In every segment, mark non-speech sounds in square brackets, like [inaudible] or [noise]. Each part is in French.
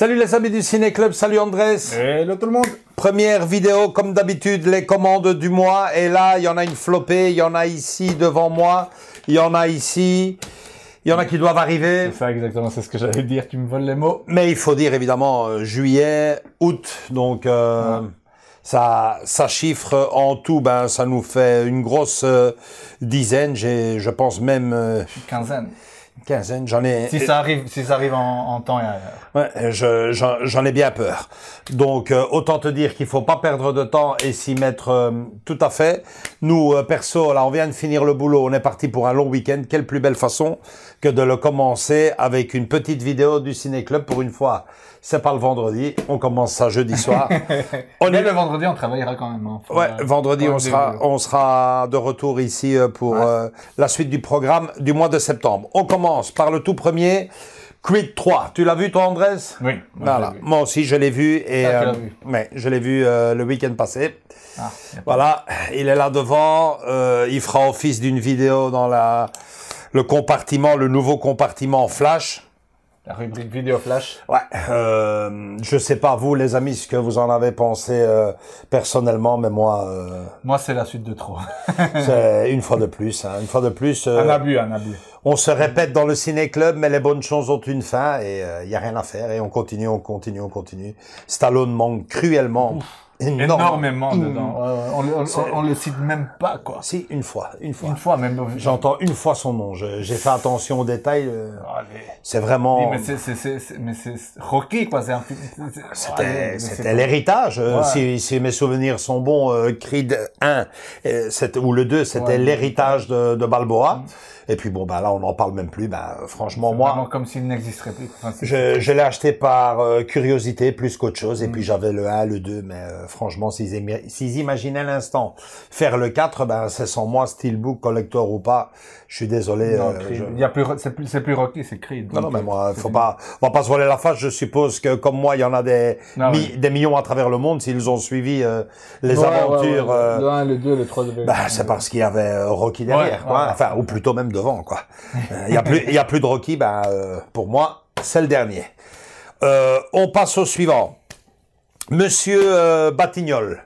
Salut les amis du Ciné Club, salut Andrés. Hello tout le monde. Première vidéo, comme d'habitude, les commandes du mois. Et là, il y en a une flopée, il y en a ici devant moi, il y en a ici. Il y en a qui doivent arriver. C'est ça, exactement, c'est ce que j'allais dire, tu me voles les mots. Mais il faut dire évidemment euh, juillet, août, donc euh, ça, ça chiffre en tout, ben, ça nous fait une grosse euh, dizaine, j'ai, je pense même... Une Quinzaine. Quinzaine, j'en ai. Si ça arrive, si ça arrive en, temps et j'en ai bien peur. Donc euh, autant te dire qu'il faut pas perdre de temps et s'y mettre euh, tout à fait. Nous euh, perso, là, on vient de finir le boulot, on est parti pour un long week-end. Quelle plus belle façon que de le commencer avec une petite vidéo du ciné club pour une fois c'est pas le vendredi, on commence ça jeudi soir. [laughs] on Mais est... le vendredi, on travaillera quand même. Hein. Ouais, euh, vendredi, on sera, on sera de retour ici euh, pour euh, la suite du programme du mois de septembre. On commence par le tout premier. Quid 3, tu l'as vu toi Andrés Oui. voilà. moi aussi je l'ai vu et mais je l'ai vu le week-end passé. Ah, voilà, il est là devant, il fera office d'une vidéo dans la le compartiment, le nouveau compartiment flash. La rubrique vidéo flash. Ouais, euh, je sais pas vous les amis ce que vous en avez pensé euh, personnellement, mais moi. Euh, moi c'est la suite de trop. [laughs] c'est une fois de plus, hein, une fois de plus. Euh, un abus, un abus. On se répète dans le ciné club, mais les bonnes choses ont une fin et il y a rien à faire et on continue, on continue, on continue. Stallone manque cruellement énormément mmh. dedans. On, on, le cite même pas, quoi. Si, une fois, une fois. Une fois même. J'entends une fois son nom. J'ai fait attention aux détails. Euh, c'est vraiment. mais c'est Rocky, quoi. C'était l'héritage. Si, mes souvenirs sont bons, euh, Creed 1 euh, ou le 2, c'était l'héritage de, Balboa. Mmh. Et puis bon, bah là, on n'en parle même plus. Bah, franchement, moi, comme s'il n'existerait plus. je, je l'ai acheté par euh, curiosité plus qu'autre chose. Et mm. puis j'avais le 1, le 2, mais euh, franchement, s'ils imaginaient l'instant faire le 4, ben c'est sans moi, Steelbook, collector ou pas. Je suis désolé. Euh, il y a plus, c'est plus, c'est plus Rocky, c'est Creed. Non, non, mais moi, euh, faut pas, on va pas se voler la face. Je suppose que comme moi, il y en a des, ah des millions à travers le monde s'ils ont suivi les aventures. le 1, le 2, le 3. Bah, ben, c'est parce qu'il y avait Rocky derrière, quoi. Enfin, ou plutôt même de quoi. Il euh, n'y a, plus, y a plus de Rocky, ben, euh, pour moi, c'est le dernier. Euh, on passe au suivant. Monsieur Batignol.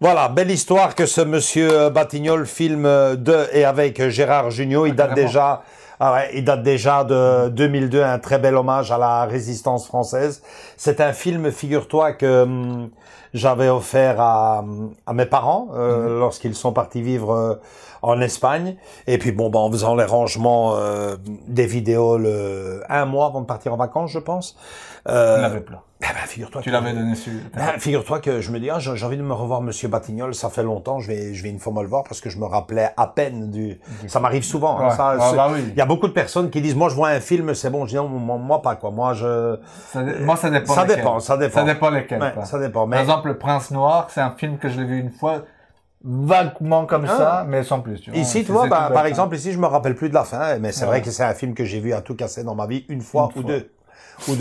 Voilà, belle histoire que ce monsieur Batignol filme de et avec Gérard Junior. Il ah, date déjà ah ouais, il date déjà de 2002, un très bel hommage à la résistance française. C'est un film, figure-toi, que hum, j'avais offert à, mes parents euh, mhm. lorsqu'ils sont partis vivre euh, en Espagne. Et puis bon, ben en faisant les rangements euh, des vidéos le, un mois avant de partir en vacances, je pense. Euh, ah bah, figure-toi. Tu l'avais donné sur. Bah, figure-toi que je me dis, ah, j'ai envie de me revoir Monsieur Batignol, ça fait longtemps, je vais, je vais une fois me le voir parce que je me rappelais à peine du. Ça m'arrive souvent. Hein, ah bah il y a beaucoup de personnes qui disent, moi je vois un film, c'est bon. Je dis, non, moi pas quoi. Moi je. Ça, moi ça dépend. Ça dépend, ça dépend. Ça dépend lesquels. ça Par exemple, Le Prince Noir, c'est un film que je l'ai vu une fois vaguement comme ça, mais sans plus. Ici, tu vois, par hein. exemple, ici, je me rappelle plus de la fin, mais c'est vrai que c'est un film que j'ai vu à tout casser dans ma vie une fois ou deux ou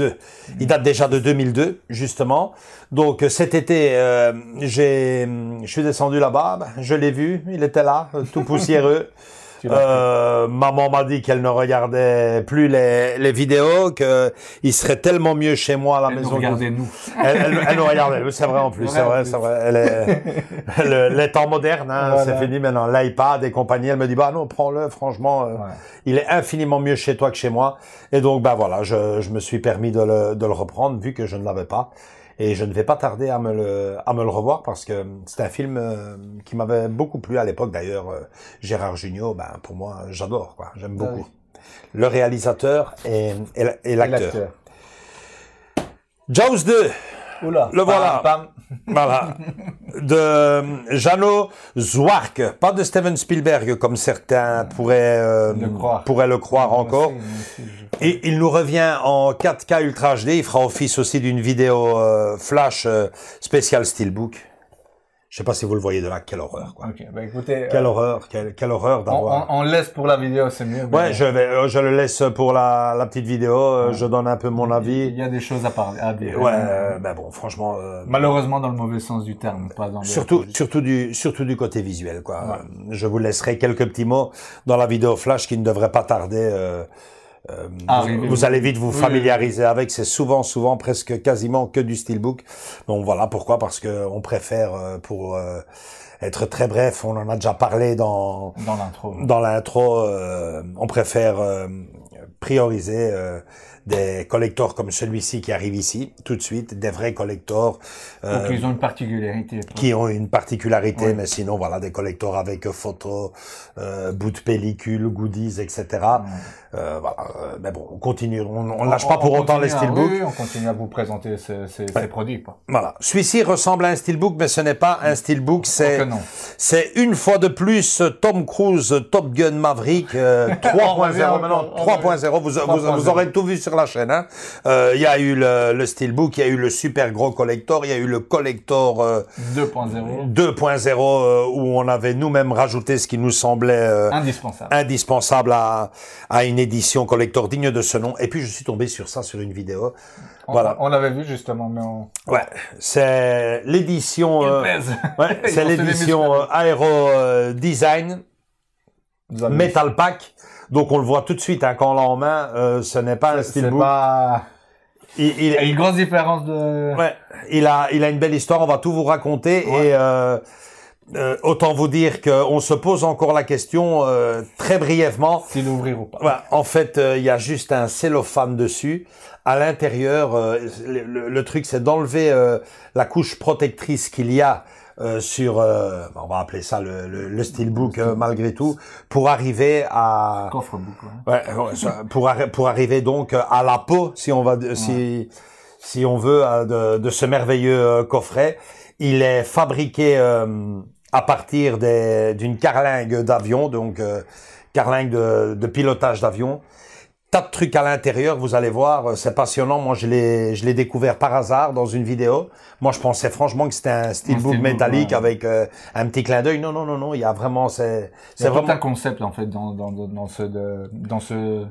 Il date déjà de 2002, justement. Donc cet été, euh, j'ai, je suis descendu là-bas, ben, je l'ai vu, il était là, tout poussiéreux. [laughs] Euh, maman m'a dit qu'elle ne regardait plus les, les vidéos, que il serait tellement mieux chez moi à la elle maison. Nous regardait nous. Elle, nous regardait, c'est vrai en plus, c'est vrai, c'est vrai. Elle est, le, les temps modernes, hein, c'est fini maintenant. L'iPad et compagnie, elle me dit bah non, prends-le, franchement, euh, il est infiniment mieux chez toi que chez moi. Et donc bah voilà, je, je me suis permis de le, de le reprendre vu que je ne l'avais pas. Et je ne vais pas tarder à me le, à me le revoir parce que hum, c'est un film hum, qui m'avait beaucoup plu à l'époque. D'ailleurs, euh, Gérard Jugnot, ben, pour moi, j'adore, quoi. J'aime ah beaucoup. Le réalisateur et, et, et l'acteur. Jaws 2 le [laughs] voilà. De euh, Jano Zwark, pas de Steven Spielberg comme certains euh, euh, pourraient, le, croire. encore. Et il nous revient en 4K Ultra HD, il fera office aussi d'une vidéo flash spécial spéciale Steelbook. Je sais pas si vous le voyez de là, quelle horreur quoi. Okay, bah écoutez, euh, quelle horreur, quelle, quelle horreur d'avoir. On, on, laisse pour la vidéo, c'est mieux. Ouais, je vais, euh, je le laisse pour la, la petite vidéo. Euh, je donne un peu mon avis. Il y a des choses à parler, à dire. Ouais, ben bon, franchement. Malheureusement, dans le mauvais sens du terme, pas dans. Surtout, surtout du, surtout du côté visuel quoi. Je vous laisserai quelques petits mots dans la vidéo flash qui ne devrait pas tarder. Euh, euh, vous, allez vite vous familiariser avec. C'est souvent, souvent, presque quasiment que du steelbook. Donc voilà pourquoi, parce que on préfère euh, pour euh, être très bref, on en a déjà parlé dans dans l'intro. Dans l'intro, on préfère prioriser des collecteurs comme celui-ci qui arrive ici, tout de suite, des vrais collecteurs. Euh, ils ont une particularité. Qui ont une particularité, mais sinon, voilà, des collecteurs avec photos, euh, bouts de pellicule, goodies, etc. Euh, voilà. Euh, mais bon, on continue, on, ne lâche pas pour autant les steelbooks. on continue à vous présenter ces, ces, ces produits. Quoi. Voilà. Celui-ci ressemble à un steelbook, mais ce n'est pas un steelbook, c'est c'est une fois de plus Tom Cruise, Top Gun Maverick 3.0. Euh, 3.0, [laughs] vous, vous, vous aurez tout vu sur la chaîne. Il hein. euh, y a eu le, Steelbook, il y a eu le super gros collector, il y a eu le collector 2.0, euh, 2.0 euh, où on avait nous-mêmes rajouté ce qui nous semblait indispensable, indispensable à, une édition collector digne de ce nom. Et puis je suis tombé sur ça sur une vidéo. On, voilà. on l'avait vu justement, mais ouais, c'est l'édition, [laughs] c'est l'édition Aero Design Metal Pack. Donc on le voit tout de suite, hein, quand l'on en euh, ce n'est pas un steelbook. Pas... Il, il... a une grosse différence de. Ouais, il a, il a une belle histoire. On va tout vous raconter et euh, euh, autant vous dire qu'on se pose encore la question euh, très brièvement. S'il ouvrir ou pas. en fait, il y a juste un cellophane dessus. À l'intérieur, le, truc, c'est d'enlever la couche protectrice qu'il y a euh, sur, euh, on va appeler ça le, le, steelbook euh, malgré tout, pour arriver à coffre-book, pour arriver donc à la peau, si on va, si on veut, de, ce merveilleux coffret. Il est fabriqué à partir d'une carlingue d'avion, donc carlingue de pilotage d'avion tas de trucs à l'intérieur, vous allez voir, euh, c'est passionnant. Moi, je l'ai, je l'ai découvert par hasard dans une vidéo. Moi, je pensais franchement que c'était un steelbook métallique avec euh, un petit clin d'œil. Non, non, non, non, il y a vraiment, c'est, c'est vraiment tout un concept en fait dans dans dans ce dans ce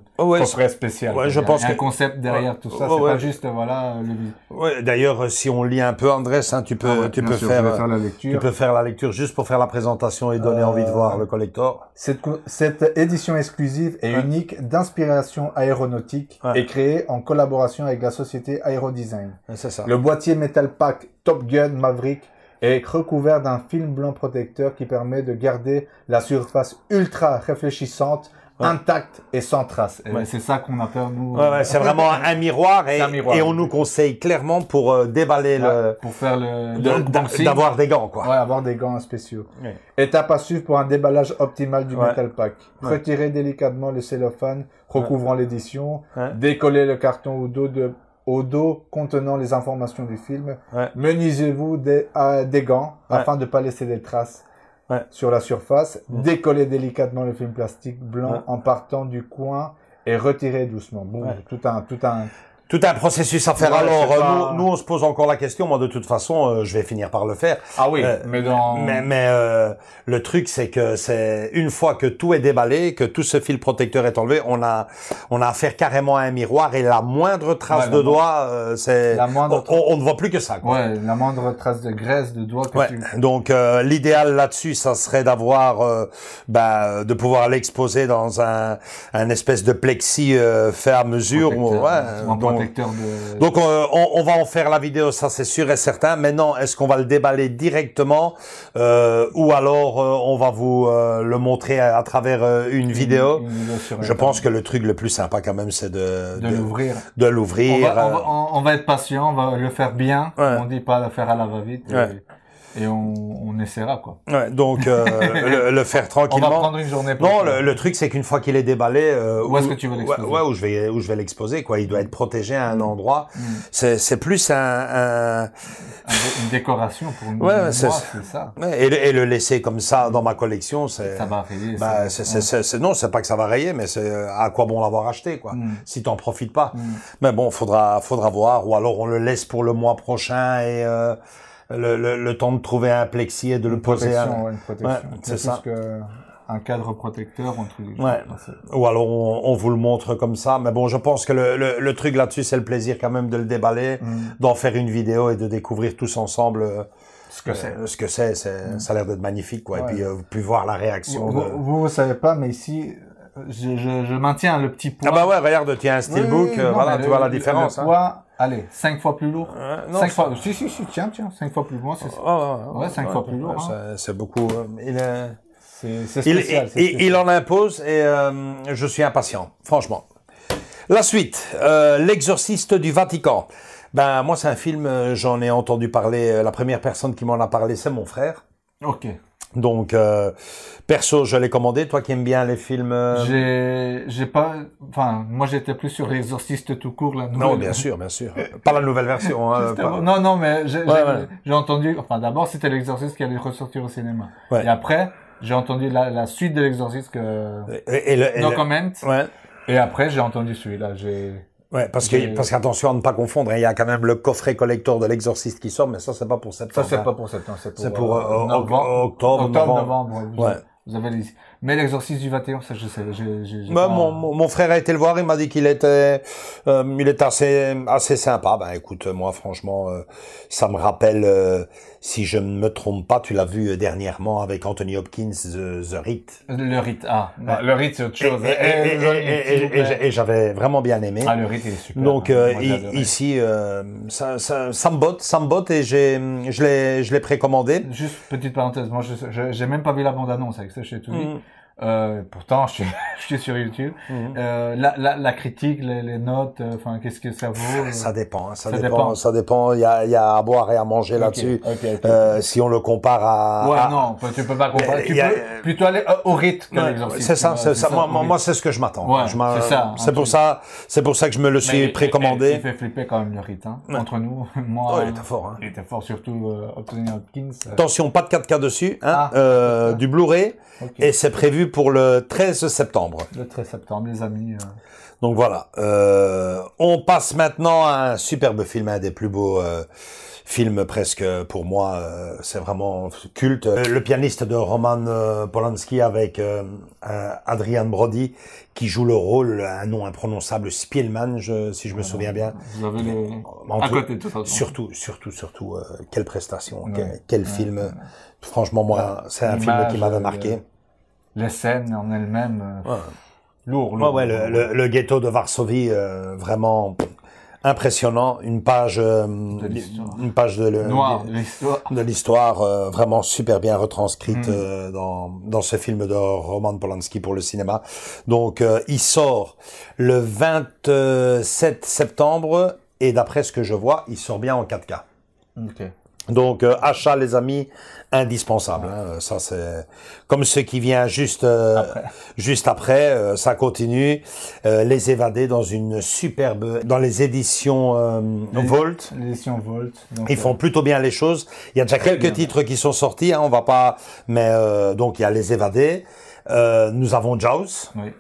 serait spécial. Ouais, je pense que y a un concept derrière tout ça. c'est pas juste voilà. Le... Ouais, d'ailleurs, euh, si on lit un peu, Andrés, hein, tu peux, ah tu peux faire, faire, la lecture. Tu peux faire la lecture juste pour faire la présentation et donner envie de voir le collector. Cette cette édition exclusive et unique d'inspiration aéronautique est créé en collaboration avec la société Aerodesign. C'est Le boîtier Metal Pack Top Gun Maverick est recouvert d'un film blanc protecteur qui permet de garder la surface ultra réfléchissante intact et sans trace. C'est ça qu'on appelle nous. c'est vraiment un miroir, et, et, on nous conseille clairement pour euh, déballer le. Pour faire le. D'avoir des gants quoi. Ouais, avoir des gants spéciaux. Étape à suivre pour un déballage optimal du metal pack. Retirez délicatement le cellophane recouvrant l'édition. Décoller le carton au dos de au dos contenant les informations du film. Menisez-vous des, euh, des gants afin de ne pas laisser des traces sur la surface, décoller délicatement le film plastique blanc en partant du coin et retirer doucement. Bon, tout un, tout un, tout un processus à faire. Alors, euh, nous, nous, on se pose encore la question. Moi, de toute façon, euh, je vais finir par le faire. Ah oui, euh, mais dans... Mais, le truc, c'est que c'est une fois que tout est déballé, que tout ce fil protecteur est enlevé, on a on a affaire carrément à un miroir et la moindre trace de doigt, c'est on, ne voit plus que ça. Quoi. Ouais, la moindre trace de graisse de doigt. Donc, l'idéal là-dessus, ça serait d'avoir, bah, de pouvoir l'exposer dans un un espèce de plexi fait à mesure. Donc euh, on, va en faire la vidéo, ça c'est sûr et certain. Maintenant, est-ce qu'on va le déballer directement euh, ou alors euh, on va vous le montrer à, travers une vidéo, Je pense que le truc le plus sympa quand même, c'est de, de, l'ouvrir. On, va, être patient, on va le faire bien. on On dit pas le faire à la va-vite et on, on essaiera quoi. Ouais, donc euh, [laughs] le, faire tranquillement. On va prendre une journée. non, le, truc c'est qu'une fois qu'il est déballé, euh, où, est-ce que tu veux l'exposer ouais, où je vais où je vais l'exposer quoi. Il doit être protégé à un mm. endroit. Mm. C'est c'est plus un, une décoration pour une ouais, c'est ça. Et le, et, le, laisser comme ça dans ma collection, c'est. Ça va rayer. Bah, c'est, non, c'est pas que ça va rayer, mais c'est euh, à quoi bon l'avoir acheté quoi. Mm. Si t'en profites pas. Mais bon, faudra faudra voir. Ou alors on le laisse pour le mois prochain et. Euh, le, le, le, temps de trouver un plexi et de le poser une protection. c'est ça. Que un cadre protecteur entre ouais. Ou alors on, on, vous le montre comme ça. Mais bon, je pense que le, le, truc là-dessus, c'est le plaisir quand même de le déballer, mm. d'en faire une vidéo et de découvrir tous ensemble euh, ce que c'est. Euh, ce que c'est, mm. ça a l'air d'être magnifique, quoi. Et puis euh, vous pouvez voir la réaction. Vous, vous, savez pas, mais ici. Je, je, maintiens le petit poids. Ah bah ouais, regarde, tiens un steelbook, euh, voilà, tu vois la différence. Hein. Allez, 5 fois plus lourd. Euh, non, cinq fois... Si, si, si, tiens, tiens, 5 fois plus lourd, c'est hein. ça. ouais, 5 fois plus lourd. C'est beaucoup. Euh, il, c'est, spécial, il, il, en impose et euh, je suis impatient, franchement. La suite, L'exorciste du Vatican. Ben, moi, c'est un film, j'en ai entendu parler. La première personne qui m'en a parlé, c'est mon frère. Ok. Donc, euh, perso, je l'ai commandé. Toi qui aimes bien les films, euh, j'ai pas. Enfin, moi j'étais plus sur l'exorciste tout court la Non, bien sûr, bien sûr. pas la nouvelle version. Hein, non, non, mais j'ai entendu. Enfin, d'abord c'était l'exorciste qui allait ressortir au cinéma. Et après, j'ai entendu la, suite de l'exorciste que. Et, le, comment. Et après, j'ai entendu celui-là. J'ai Ouais, parce que parce qu'attention à ne pas confondre, hein, il y a quand même le coffret collector de l'exorciste qui sort, mais ça c'est pas pour septembre. Ça c'est hein. pas pour septembre, c'est pour, euh, euh, octobre, novembre. Mais l'exorciste du 21, ça je sais. J'ai, mon, mon, frère a été le voir, il m'a dit qu'il était, euh, il est assez assez sympa. Ben écoute, moi franchement, ça me rappelle si je ne me trompe pas, tu l'as vu euh, dernièrement avec Anthony Hopkins, euh, The, Rite. Le Rite, ah, bah, le Rite c'est autre chose. Euh, et, j'avais vraiment bien aimé. Ah, le Rite, il est super. Donc ici, ça, me botte, ça me botte et j'ai, je l'ai, je précommandé. Juste petite parenthèse, moi, je, j'ai même pas vu la bande annonce avec ça, chez t'ai tout. Euh, pourtant, [laughs] je suis, sur YouTube. Mhm. Euh, la, critique, les, notes, euh, enfin, qu'est-ce que ça vaut Ça hein, dépend, ça, dépend, ça dépend. Il y a, à boire et à manger là-dessus. si on le compare à. Ouais, non, tu peux pas comparer. tu peux plutôt aller au rythme C'est ça, ça. Moi, c'est ce que je m'attends. c'est C'est pour ça, c'est pour ça que je me le suis précommandé. Il fait flipper quand même le rythme. Hein, entre nous, [laughs] moi. Oh, il était fort. Hein. Il était fort, surtout Hopkins. Attention, pas de 4K dessus. Hein, ah. du Blu-ray. Et c'est prévu pour le 13 septembre. Le 13 septembre, les amis. Euh. Donc voilà. Euh, on passe maintenant à un superbe film, un des plus beaux euh, films presque pour moi. Euh, c'est vraiment culte. Le pianiste de Roman Polanski avec Adrian Brody qui joue le rôle, un nom imprononçable, Spielman, si je me souviens bien. Vous avez les... à côté, de toute façon. Surtout, surtout, surtout, quelle prestation, quel, quel film. Franchement, moi, c'est un film qui m'avait marqué les scènes en elles-mêmes. Euh, ouais. Lourd, le, ghetto de Varsovie, euh, vraiment impressionnant. Une page, euh, de une page de, de, l'histoire, vraiment super bien retranscrite mm. dans, dans ce film de Roman Polanski pour le cinéma. Donc, il sort le 27 septembre et d'après ce que je vois, il sort bien en 4K. OK. Donc euh, achat les amis indispensable. Hein. Euh, ça c'est comme ce qui vient juste euh, après. juste après. ça continue. les évader dans une superbe dans les éditions Volt. éditions Volt. Ils font plutôt bien les choses. Il y a déjà quelques titres qui sont sortis. Hein, on va pas. Mais donc il y a les évader. nous avons Jaws. Oui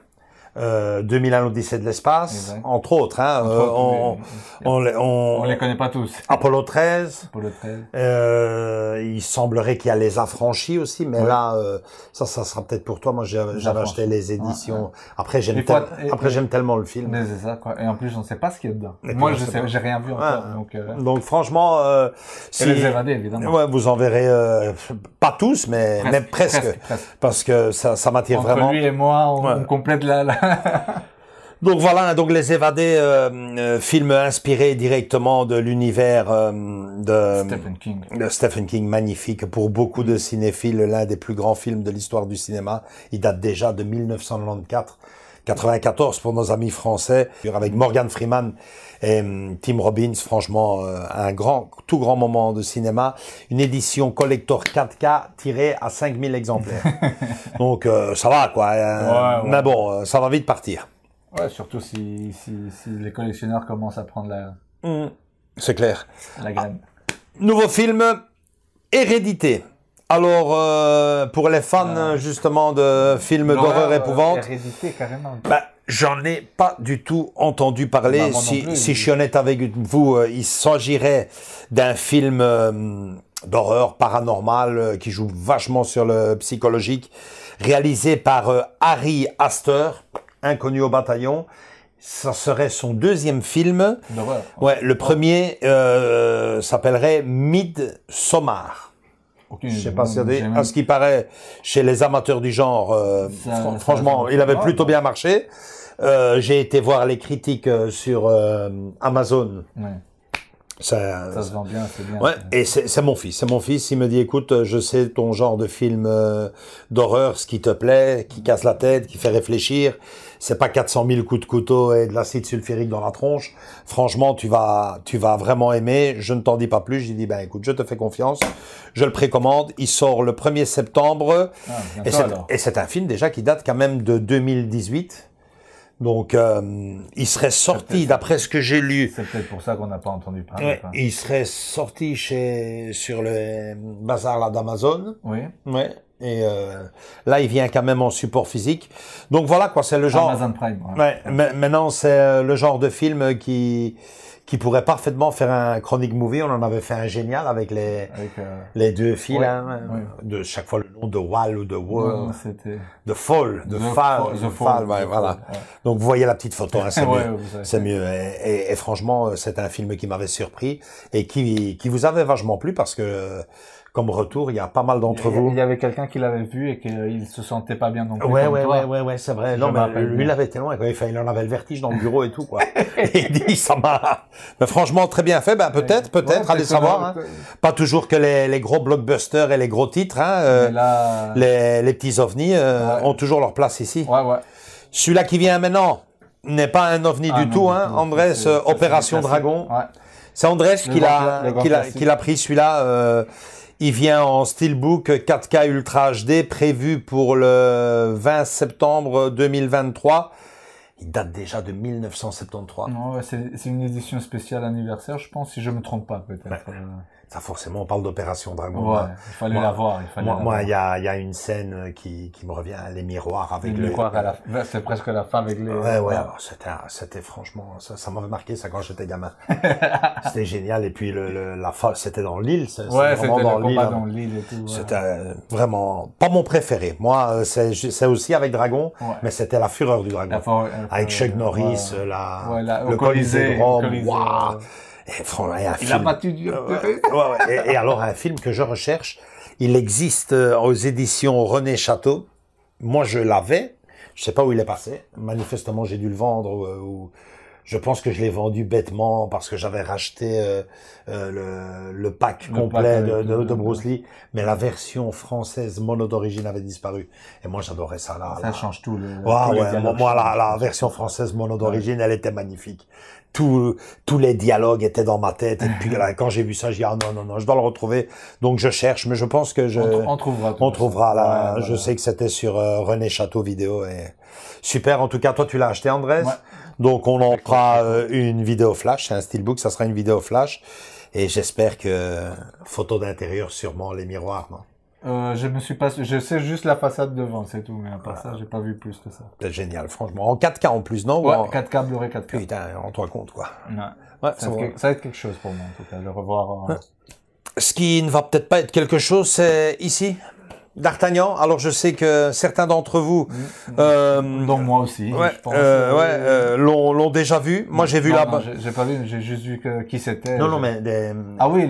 euh, 2001 l'Odyssée de l'espace, entre autres. Hein, euh, on, on, les, on, les connaît pas tous. Apollo 13. Apollo Euh, il semblerait qu'il y a les affranchis aussi, mais là, euh, ça, ça sera peut-être pour toi. Moi, j'avais acheté les éditions. Après, j'aime après j'aime tellement le film. Mais ça, quoi. Et en plus, on ne sait pas ce qu'il y a dedans. Moi, je j'ai rien vu encore. Donc, euh. donc, franchement, si... vous en verrez pas tous, mais presque, mais presque, parce que ça, ça m'attire vraiment. lui et moi, on, complète la [laughs] donc voilà, donc les évadés, euh, euh, film inspiré directement de l'univers euh, de Stephen King. Stephen King, magnifique pour beaucoup de mm. cinéphiles, l'un des plus grands films de l'histoire du cinéma. Il date déjà de 1994. 94 pour nos amis français, avec Morgan Freeman et hum, Tim Robbins, franchement, euh, un grand, tout grand moment de cinéma. Une édition collector 4K tirée à 5000 exemplaires. [laughs] Donc euh, ça va, quoi. Hein. Mais bon, euh, ça va vite partir. surtout si, les collectionneurs commencent à prendre la... Hum, c'est clair. La graine. Ah, nouveau film, Hérédité. Alors, euh, pour les fans bah, justement de films d'horreur euh, épouvante, bah, j'en ai pas du tout entendu parler. si, si je suis honnête avec vous, euh, il s'agirait d'un film d'horreur paranormal qui joue vachement sur le psychologique, réalisé par Harry Astor, inconnu au bataillon. Ça serait son deuxième film. Ouais, le premier s'appellerait Midsommar. Je sais pas si à ce qui paraît chez les amateurs du genre. Euh, franchement, il avait plutôt bien marché. Euh, j'ai été voir les critiques euh, sur Amazon. Ça, se vend bien, c'est bien. Ouais, et c'est mon fils. C'est mon fils. Il me dit, écoute, je sais ton genre de film d'horreur, ce qui te plaît, qui casse la tête, qui fait réfléchir c'est pas 400 000 coups de couteau et de l'acide sulfurique dans la tronche. Franchement, tu vas, tu vas vraiment aimer. Je ne t'en dis pas plus. J'ai dit, ben écoute, je te fais confiance. Je le précommande. Il sort le 1er septembre. Ah, et c'est un film déjà qui date quand même de 2018. Donc, euh, il serait sorti, d'après ce que j'ai lu. C'est peut-être pour ça qu'on n'a pas entendu parler. Il serait sorti chez, sur le bazar d'Amazon. Oui. Ouais. Et euh, là, il vient quand même en support physique. Donc voilà quoi, c'est le genre. Amazon Prime. Ouais. maintenant, c'est euh, le genre de film qui qui pourrait parfaitement faire un chronique movie. On en avait fait un génial avec les euh, les deux films. Hein, de chaque fois le nom de Wall ou de Wall, de Fall, de Fall, Fall, voilà. Donc vous voyez la petite photo, hein, c'est [laughs] mieux. c'est mieux. Et, et franchement, c'est un film qui m'avait surpris et qui qui vous avait vachement plu parce que comme retour. Il y a pas mal d'entre vous. Il y avait quelqu'un qui l'avait vu et qu'il se sentait pas bien non plus. Ouais, ouais, ouais, ouais, ouais, c'est vrai. non, mais lui, il avait tellement, il en avait le vertige dans le bureau et tout, quoi. [laughs] et il dit, ça m'a, mais franchement, très bien fait. Ben, peut-être, peut-être, allez savoir. Hein. Pas toujours que les, les, gros blockbusters et les gros titres, hein, euh, les, les, petits ovnis euh, ont toujours leur place ici. Ouais, ouais. Celui-là qui vient maintenant n'est pas un ovni ah du tout, hein. Andrés, Opération Dragon. Ouais. C'est Andrés qui l'a, qui l'a pris celui-là, euh, il vient en Steelbook 4K Ultra HD prévu pour le 20 septembre 2023. Il date déjà de 1973. Non, c'est une édition spéciale anniversaire, je pense, si je me trompe pas peut-être. Euh, ça forcément on parle d'opération dragon. il fallait la voir. Il fallait moi, il y, a, une scène euh, qui, me revient, les miroirs avec le... miroirs c'est presque la fin avec les. Ouais, ouais, c'était, c'était franchement, ça, m'avait marqué ça quand j'étais gamin. [laughs] c'était génial et puis le, la fin, c'était dans l'île. Ouais, c'était dans dans l'île C'était vraiment pas mon préféré. Moi, euh, c'est, c'est aussi avec dragon, mais c'était la fureur du dragon. avec Chuck Norris, euh, la, le Colisée, Rome. Et, il et, alors, un film que je recherche, il existe euh, aux éditions René Château. Moi, je l'avais. Je sais pas où il est passé. Manifestement, j'ai dû le vendre euh, je pense que je l'ai vendu bêtement parce que j'avais racheté euh, euh, le, le, pack complet de, de, de, Bruce Lee, mais la version française mono d'origine avait disparu. Et moi, j'adorais ça là. Ça change tout. Le, moi, la, la, version française mono d'origine, elle était magnifique. Tout, tous les dialogues étaient dans ma tête. Et puis [laughs] quand j'ai vu ça, j'ai dit ah non non non, je dois le retrouver. Donc je cherche, mais je pense que je on, trouvera. On trouvera là. je sais que c'était sur euh, René Château vidéo et super. En tout cas, toi tu l'as acheté, Andrés. Donc on en fera euh, une vidéo flash, c'est un steelbook, ça sera une vidéo flash. Et j'espère que photo d'intérieur sûrement les miroirs, non euh, je me suis pas, je sais juste la façade devant, c'est tout. Mais à part ça, j'ai pas vu plus que ça. C'est ben, génial, franchement. En 4K en plus, non Ouais, en... 4K Blu-ray 4K. Putain, rends-toi compte, quoi. Ouais. ça, va être, quelque chose pour moi, en tout cas, de revoir. Euh, Ce qui ne va peut-être pas être quelque chose, c'est ici, D'Artagnan. Alors je sais que certains d'entre vous, mm. euh, moi aussi, euh, euh, ouais, euh, ouais, l'ont déjà vu. Moi j'ai vu là. bas J'ai pas vu, j'ai juste vu qui c'était. Non non mais des, ah oui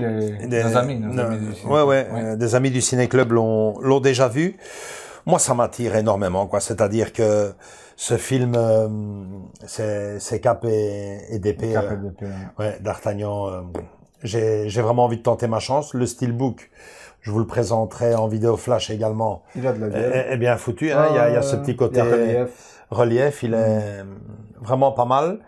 les, amis, amis du ciné ouais ouais, des amis du ciné club l'ont l'ont déjà vu. Moi ça m'attire énormément quoi. C'est-à-dire que ce film, euh, c'est Cap et, et DP, ouais, d'Artagnan. j'ai vraiment envie de tenter ma chance. Le steelbook, je vous le présenterai en vidéo flash également. Il a de la eh, eh, bien foutu, hein. il, y a, il y a ce petit côté euh, relief. relief. il mm. est vraiment pas mal.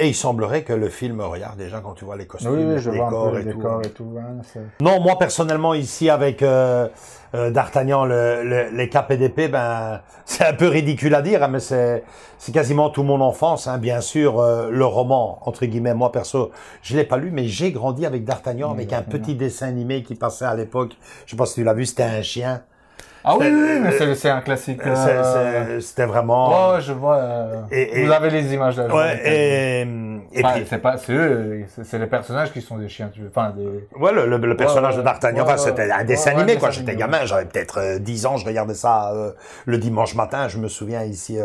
Et il semblerait que le film regarde déjà quand tu vois les costumes, les, décors, et tout. Hein, non, moi personnellement ici avec euh, euh D'Artagnan, le, le, les KPDP, ben [laughs] c'est un peu ridicule à dire, hein, mais c'est c'est quasiment tout mon enfance. Hein, bien sûr, euh, le roman entre guillemets, moi perso, je l'ai pas lu, mais j'ai grandi avec D'Artagnan, avec un petit dessin animé qui passait à l'époque. Je pense pas si tu l'as vu, c'était un chien. Ah oui, oui, mais c'est, c'est un classique. Euh, euh, c'était vraiment. Oh, je vois. Euh, et, Vous avez les images là. Ouais, et. et puis... c'est pas, c'est eux, c'est les personnages qui sont des chiens, tu veux. Enfin, des. Ouais, le, le, personnage de D'Artagnan, c'était un dessin animé, quoi. J'étais gamin, j'avais peut-être 10 ans, je regardais ça le dimanche matin, je me souviens ici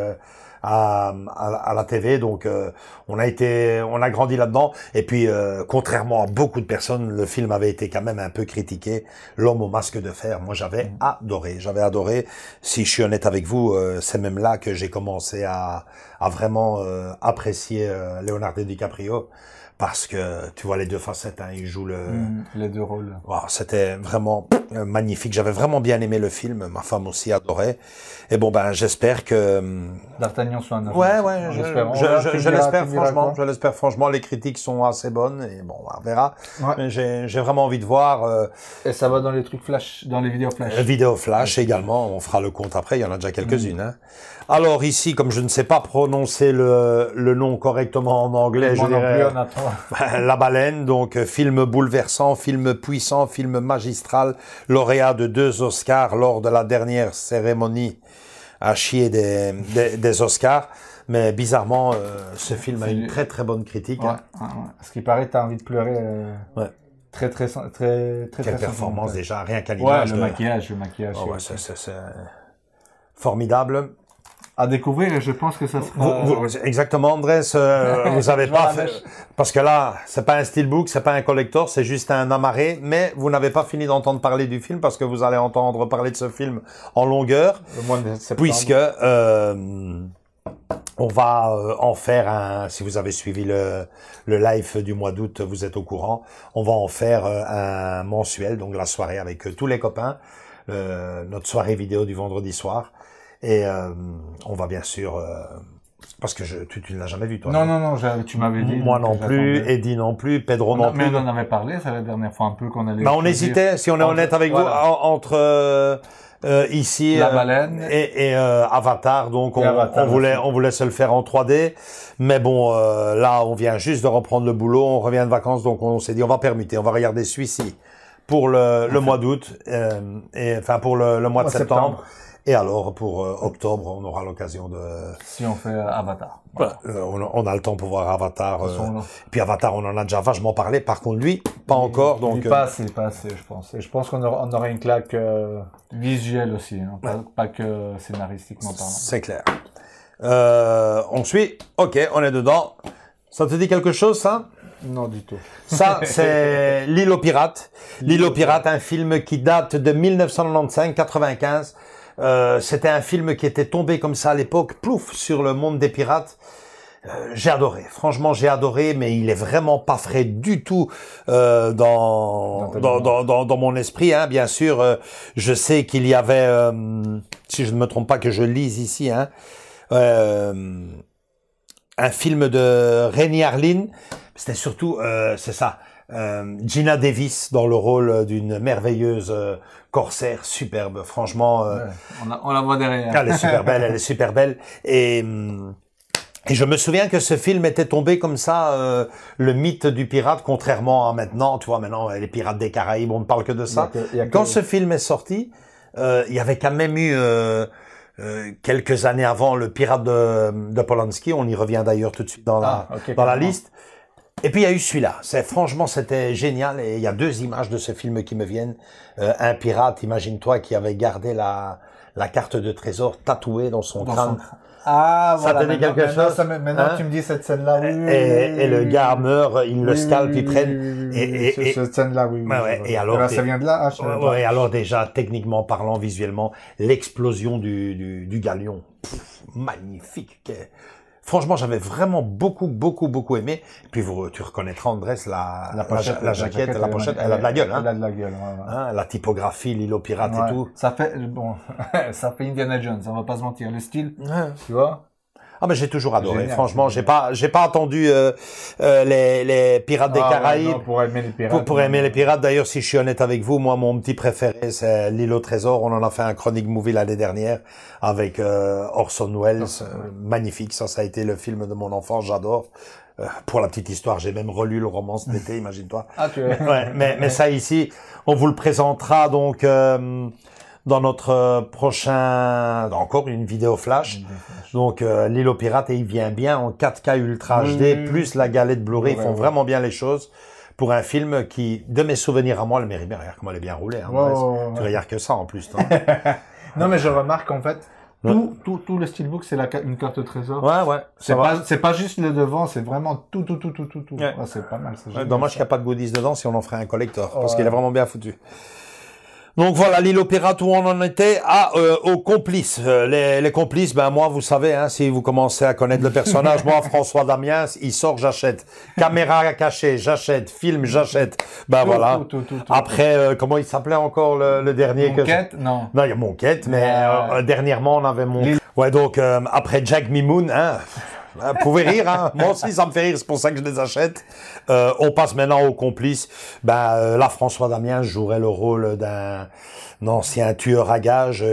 à, la TV. Donc euh, on a été, on a grandi là-dedans. Et puis euh, contrairement à beaucoup de personnes, le film avait été quand même un peu critiqué. L'homme au masque de fer. Moi j'avais mm. adoré, j'avais adoré. Si je suis honnête avec vous, euh, c'est même là que j'ai commencé à, à vraiment apprécier Leonardo DiCaprio parce que tu vois les deux facettes, hein, il joue le... Mm, les deux rôles. Wow, C'était vraiment magnifique. J'avais vraiment bien aimé le film. Ma femme aussi adorait. Et bon, ben, j'espère que... Mm, D'Artagnan soit un Ouais, ouais, je, je, l'espère franchement. Je l'espère franchement. Les critiques sont assez bonnes et bon, on verra. J'ai vraiment envie de voir. Euh, et ça va dans les trucs flash, dans les vidéos flash. Vidéos flash également. On fera le compte après. Il y en a déjà quelques-unes. Mm. Hein. Alors ici, comme je ne sais pas prononcer le, le nom correctement en anglais, je dirais... Plus, on attend. [laughs] La baleine, donc film bouleversant, film puissant, film magistral, lauréat de deux Oscars lors de la dernière cérémonie à chier des, Oscars. Mais bizarrement, euh, ce film a une très très bonne critique. Ce qui paraît, as envie de pleurer. Euh, très très très très Quelle très performance déjà rien qu'à l'image ouais, le maquillage le maquillage oh, c'est euh, formidable à découvrir et je pense que ça sera. exactement, Andrés, euh, [laughs] vous n'avez pas fait, parce que là, c'est pas un steelbook, c'est pas un collector, c'est juste un amarré, mais vous n'avez pas fini d'entendre parler du film parce que vous allez entendre parler de ce film en longueur, puisque euh, on va euh, en faire un, si vous avez suivi le, le live du mois d'août, vous êtes au courant, on va en faire euh, un mensuel, donc la soirée avec tous les copains, notre soirée vidéo du vendredi soir. Et euh, on va bien sûr... Euh, parce que je, tu, ne l'as jamais vu, toi. Non, non, non, tu m'avais dit. Moi non plus, Eddie non plus, Pedro non, plus. Mais on en avait parlé, c'est la dernière fois un peu qu'on allait. Bah, on hésitait, si on est honnête avec vous, entre euh, ici la baleine et, Avatar, donc on, voulait, on voulait se le faire en 3D, mais bon, là, on vient juste de reprendre le boulot, on revient de vacances, donc on, s'est dit, on va permuter, on va regarder celui-ci pour le, mois d'août, et enfin pour le, mois, de septembre et alors, pour euh, octobre, on aura l'occasion de... Si on fait euh, Avatar. Voilà. Euh, on, a le temps pour voir Avatar. puis Avatar, on en a déjà vachement parlé. Par contre, lui, pas encore. Donc, il passe, il passe, je pense. Et je pense qu'on aura, aura, une claque visuelle aussi, hein. pas, pas, que scénaristiquement parlant. C'est clair. on suit. Ok, on est dedans. Ça te dit quelque chose, ça non, du tout. Ça, [laughs] c'est L'île aux pirates. L'île aux pirates, un film qui date de 1995-95. Euh, c'était un film qui était tombé comme ça à l'époque, plouf, sur le monde des pirates. Euh, j'ai adoré, franchement j'ai adoré, mais il est vraiment pas frais du tout euh, dans, dans, dans, mon esprit. Hein. Bien sûr, je sais qu'il y avait, si je ne me trompe pas que je lise ici, hein, un film de Rémi Harlin. C'était surtout, c'est ça, euh, Gina Davis dans le rôle d'une merveilleuse euh, corsaire superbe. Franchement, euh, on, la voit derrière. Ah, elle est super belle, elle est super belle. Et, je me souviens que ce film était tombé comme ça, le mythe du pirate, contrairement à maintenant. Tu vois, maintenant les pirates des Caraïbes, on ne parle que de ça. Quand ce film est sorti, il y avait quand même eu quelques années avant le pirate de, Polanski, on y revient d'ailleurs tout de suite dans la, ah, dans la liste. Et puis il y a eu celui-là. C'est franchement c'était génial et il y a deux images de ce film qui me viennent. Euh, un pirate, imagine-toi, qui avait gardé la la carte de trésor tatouée dans son crâne. Ah Ah, ça voilà. quelque chose. maintenant hein tu me dis cette scène-là, oui. Et, le gars meurt, il le scalpe, il prennent. et, et, cette scène-là, oui. ouais, et alors, eh ben, ça vient de là. et euh, alors déjà, techniquement parlant, visuellement, l'explosion du, du, du galion, magnifique. Franchement, j'avais vraiment beaucoup, beaucoup, beaucoup aimé. puis vous, tu reconnaîtras, Andrés, la, la, jaquette, la pochette, elle, a de la gueule. Hein. Elle a de la gueule, ouais, hein, La typographie, l'îlot pirate et tout. Ça fait, bon, [laughs] ça fait Indiana Jones, on va pas se mentir. Le style, tu vois ah mais j'ai toujours adoré. Franchement, j'ai pas j'ai pas attendu euh, euh les, les Pirates des ah Caraïbes Vous pourrez pour aimer les Pirates. Pour, aimer les Pirates. D'ailleurs, si je suis honnête avec vous, moi mon petit préféré c'est L'île au trésor. On en a fait un chronique movie l'année dernière avec euh, Orson Welles. Magnifique, ça ça a été le film de mon enfance. J'adore. Euh, pour la petite histoire, j'ai même relu le roman cet été, [laughs] imagine-toi. Ah, tu Ouais, mais, mais ça ici, on vous le présentera donc dans notre euh, prochain, encore une vidéo flash. Donc, euh, l'île pirates, et il vient bien en 4K Ultra HD, plus la galette Blu-ray. ils font vraiment bien les choses pour un film qui, de mes souvenirs à moi, le mérite bien. Regarde comment elle est bien roulée. Hein, Tu regardes que ça en plus. Hein. [laughs] non, mais je remarque en fait, tout, tout, tout le steelbook, c'est une carte trésor. Ouais, ouais. C'est pas, c'est pas juste le devant, c'est vraiment tout, tout, tout, tout, tout, tout. c'est pas mal. dommage qu'il n'y a pas de goodies dedans si on en ferait un collector, parce qu'il est vraiment bien foutu. Donc voilà, l'île Pirate où on en était, à, euh, aux complices. Euh, les, complices, ben moi, vous savez, hein, si vous commencez à connaître le personnage, moi, François Damiens, il sort, j'achète. Caméra cachée, j'achète. Film, j'achète. Ben voilà. Tout, tout, Après, euh, comment il s'appelait encore le, dernier Monquette, que... non. Non, il y a Monquette, mais euh, dernièrement, on avait mon... Ouais, donc après Jack Mimoun, hein... Vous euh, pouvez rire, hein. Moi aussi, ça me fait rire. C'est pour ça que je les achète. Euh, on passe maintenant aux complices. Ben, euh, là, François Damien jouerait le rôle d'un ancien tueur à gages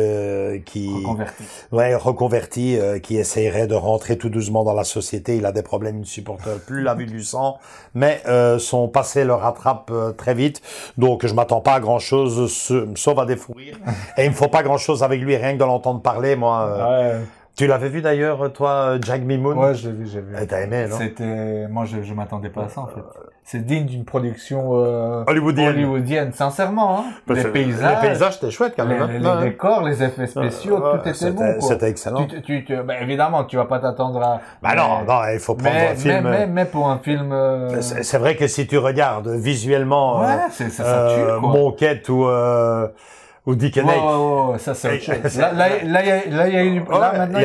qui... Reconverti. Ouais, reconverti, qui essayerait de rentrer tout doucement dans la société. Il a des problèmes, il ne supporte plus la vue du sang. Mais son passé le rattrape très vite. Donc, je m'attends pas à grand-chose, sauf à des fous Et il me faut pas grand-chose avec lui, rien que de l'entendre parler, moi. Tu l'avais vu d'ailleurs, toi, Jack Mimoun Ouais, j'ai vu, j'ai vu. Eh, t'as aimé, non C'était, moi, je, je m'attendais pas à ça, en fait. Euh, c'est digne d'une production euh, hollywoodienne. sincèrement. Hein. Les paysages, les paysages, c'était chouette quand même. Hein. Les, les décors, les effets euh, spéciaux, tout était, était bon. C'était excellent. Tu, tu, tu bah, évidemment, tu vas pas t'attendre à. Bah non, non, il faut prendre un film. Mais, mais, pour un film. C'est vrai que si tu regardes visuellement, ouais, euh, ça, ça quoi. Monquette ou ou Dickenay. Oh, oh, oh, ça [laughs] c'est Là, là, là, là, il y a là, maintenant, il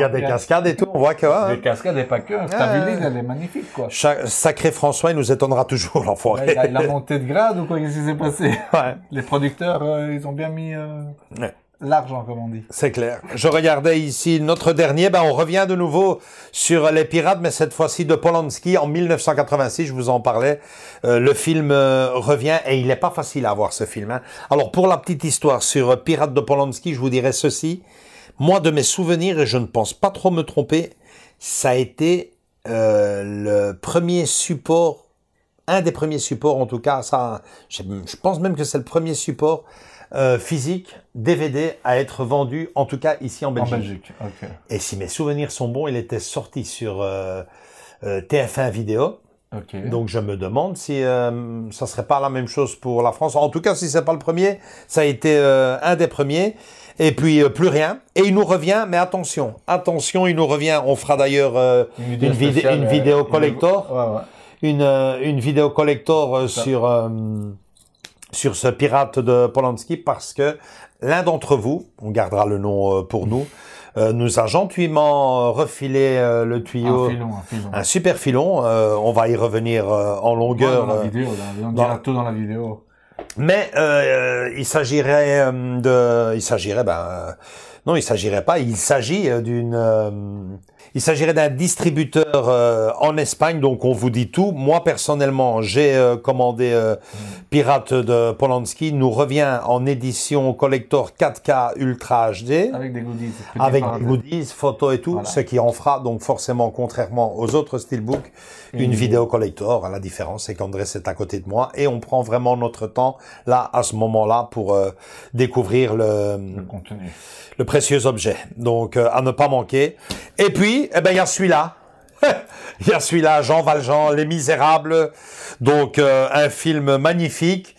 y a, des, cascades et tout, on voit que... Hein. Des cascades et pas que. Ah, hein. Stabilise, elle est magnifique, quoi. sacré François, il nous étonnera toujours, l'enfoiré. La il, a monté de grade ou quoi, qu'est-ce qui s'est passé? Ouais. Les producteurs, euh, ils ont bien mis... Euh... Ouais l'argent, comme on dit. C'est clair. Je regardais ici notre dernier. Ben, on revient de nouveau sur les pirates, mais cette fois-ci de Polanski en 1986. Je vous en parlais. Euh, le film euh, revient et il n'est pas facile à voir ce film. Hein. Alors pour la petite histoire sur Pirates de Polanski, je vous dirais ceci. Moi, de mes souvenirs, et je ne pense pas trop me tromper, ça a été euh, le premier support, un des premiers supports en tout cas. Ça, je pense même que c'est le premier support euh, physique DVD à être vendu, en tout cas ici en Belgique. Et si mes souvenirs sont bons, il était sorti sur euh, euh TF1 Vidéo. Donc je me demande si ça euh, ça serait pas la même chose pour la France. En tout cas, si c'est pas le premier, ça a été un des premiers. Et puis plus rien. Et il nous revient, mais attention, attention, il nous revient. On fera d'ailleurs une, vidéo, une vidéo collector, une, vidéo collector sur sur ce pirate de Polanski parce que l'un d'entre vous, on gardera le nom euh, pour nous, euh, nous a gentiment euh, refilé le tuyau. Un, super filon. on va y revenir en longueur. dans la vidéo, on dans... dira tout dans la vidéo. Mais il s'agirait de, il s'agirait ben, non, il s'agirait pas. Il s'agit d'une il s'agirait d'un distributeur euh, en Espagne, donc on vous dit tout. Moi personnellement, j'ai euh, commandé euh, Pirate de Polanski. Nous revient en édition collector 4K Ultra HD avec des goodies, avec des goodies, photos et tout, ce qui en fera donc forcément, contrairement aux autres steelbooks, une, vidéo collector. La différence, c'est qu'André est à côté de moi et on prend vraiment notre temps là à ce moment-là pour euh, découvrir le, le, contenu, le précieux objet. Donc à ne pas manquer. Et puis eh ben il y a celui-là. [laughs] il y a celui-là, Jean Valjean, Les Misérables. Donc euh, un film magnifique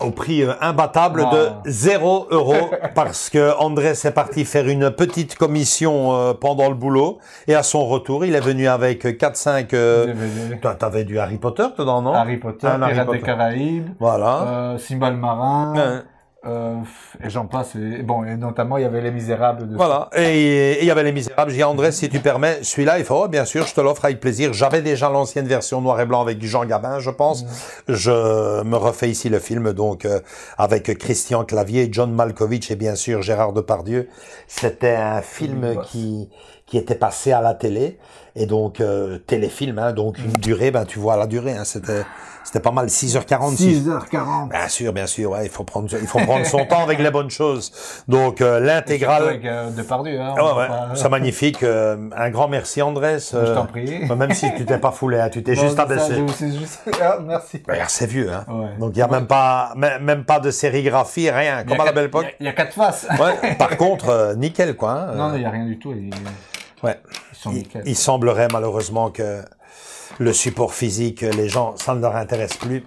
au prix euh, imbattable de 0 euros [laughs] parce que André s'est parti faire une petite commission euh, pendant le boulot et à son retour il est venu avec 4-5 tu avais t'avais du Harry Potter dedans non Harry Potter, Harry des Caraïbes voilà euh, marin euh, et j'en passe. Et, bon, et notamment, il y avait Les Misérables. voilà, et il y avait Les Misérables. J'ai André, si tu permets, celui-là, il faut, oh, bien sûr, je te l'offre avec plaisir. J'avais déjà l'ancienne version noir et blanc avec Jean Gabin, je pense. Mmh. Je me refais ici le film, donc, euh, avec Christian Clavier, John Malkovich et bien sûr Gérard Depardieu. C'était un mmh, film qui, qui était passé à la télé, et donc, euh, téléfilm, hein, donc une mmh. durée, ben tu vois la durée, hein, c'était... C'était pas mal, 6h40. 6h40. Bien sûr, bien sûr, il faut prendre, il faut prendre son [laughs] temps avec les bonnes choses. Donc euh, l'intégrale. Euh, hein, ouais, C'est magnifique. Euh, un grand merci, Andrés. je t'en prie. même si tu t'es pas foulé, hein, tu t'es [laughs] juste abaissé. Juste... Ah, merci. c'est vieux, hein. Donc il n'y a même pas, même pas de sérigraphie, rien, comme à la belle époque. Il y, a quatre faces. [laughs] par contre, nickel, quoi. Hein, non, il n'y a rien du tout. Ouais. Ils sont il, il semblerait malheureusement que le support physique, les gens, ça ne leur intéresse plus.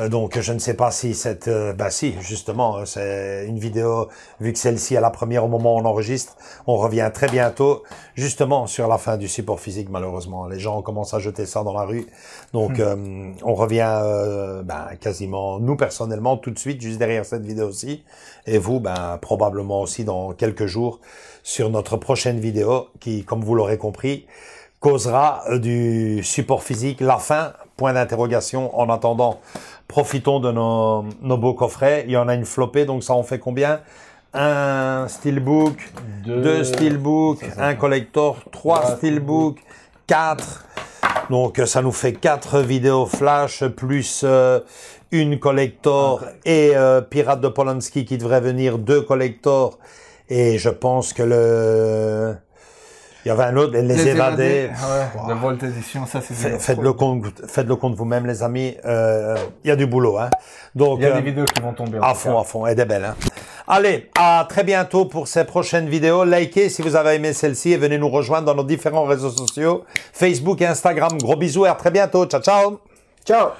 Euh, donc, je ne sais pas si cette... Euh, bah si, justement, euh, c'est une vidéo, vu que celle-ci est la première au moment où on enregistre, on revient très bientôt, justement, sur la fin du support physique, malheureusement. Les gens commencent à jeter ça dans la rue. Donc, hmm. on revient bah, quasiment, nous, personnellement, tout de suite, juste derrière cette vidéo-ci. Et vous, ben, probablement aussi dans quelques jours, sur notre prochaine vidéo, qui, comme vous l'aurez compris, causera euh, du support physique la fin Point d'interrogation. En attendant, profitons de nos, nos, beaux coffrets. Il y en a une flopée, donc ça en fait combien Un steelbook, deux, steelbooks, un collector, trois steelbooks, quatre. Donc ça nous fait quatre vidéos flash plus euh, une collector ah, et euh, Pirate de Polanski qui devrait venir deux collectors. Et je pense que le il y avait un autre, Les, les Évadés. évadés. Ouais, Volt ça c'est Faites le compte, faites le compte vous-même, les amis. Euh, il y a du boulot, hein. Donc. Il y a des euh, vidéos qui vont tomber. à fond, à fond, et des belles, hein. Allez, à très bientôt pour ces prochaines vidéos. Likez si vous avez aimé celle-ci et venez nous rejoindre dans nos différents réseaux sociaux, Facebook et Instagram. Gros bisous et à très bientôt. Ciao, ciao. Ciao.